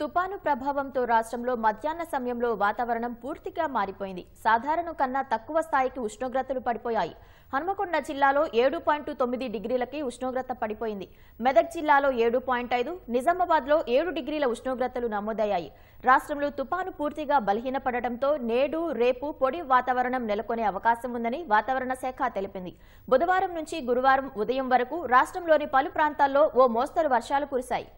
తుపాను ప్రభావంతో రాష్ట్రంలో మధ్యాహ్న సమయంలో వాతావరణం పూర్తిగా మారిపోయింది సాధారణ కన్నా తక్కువ స్థాయికి ఉష్ణోగ్రతలు పడిపోయాయి హనుమకొండ జిల్లాలో ఏడు పాయింట్ తొమ్మిది డిగ్రీలకి ఉష్ణోగ్రత పడిపోయింది మెదక్ జిల్లాలో ఏడు పాయింట్ ఐదు నిజామాబాద్లో ఏడు డిగ్రీల ఉష్ణోగ్రతలు నమోదయ్యాయి రాష్ట్రంలో తుపాను పూర్తిగా బలహీనపడటంతో నేడు రేపు పొడి వాతావరణం నెలకొనే అవకాశం ఉందని వాతావరణ శాఖ తెలిపింది బుధవారం నుంచి గురువారం ఉదయం వరకు రాష్ట్రంలోని పలు ప్రాంతాల్లో ఓ మోస్తరు వర్షాలు కురిశాయి